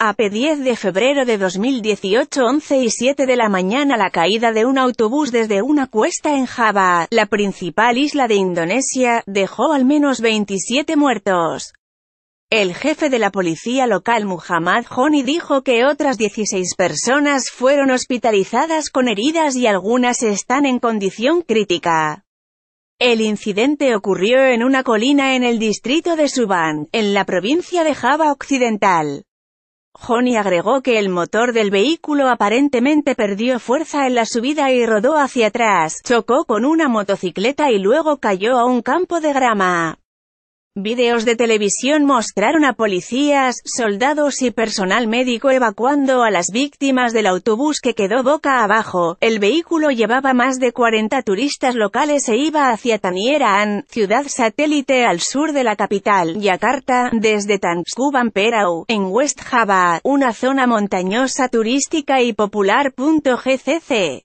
AP 10 de febrero de 2018 11 y 7 de la mañana la caída de un autobús desde una cuesta en Java, la principal isla de Indonesia, dejó al menos 27 muertos. El jefe de la policía local Muhammad Honi dijo que otras 16 personas fueron hospitalizadas con heridas y algunas están en condición crítica. El incidente ocurrió en una colina en el distrito de Subang, en la provincia de Java Occidental. Honey agregó que el motor del vehículo aparentemente perdió fuerza en la subida y rodó hacia atrás, chocó con una motocicleta y luego cayó a un campo de grama. Videos de televisión mostraron a policías, soldados y personal médico evacuando a las víctimas del autobús que quedó boca abajo. El vehículo llevaba más de 40 turistas locales e iba hacia Tanieraan, ciudad satélite al sur de la capital, Yakarta, desde Tanjung Perau, en West Java, una zona montañosa turística y popular. GCC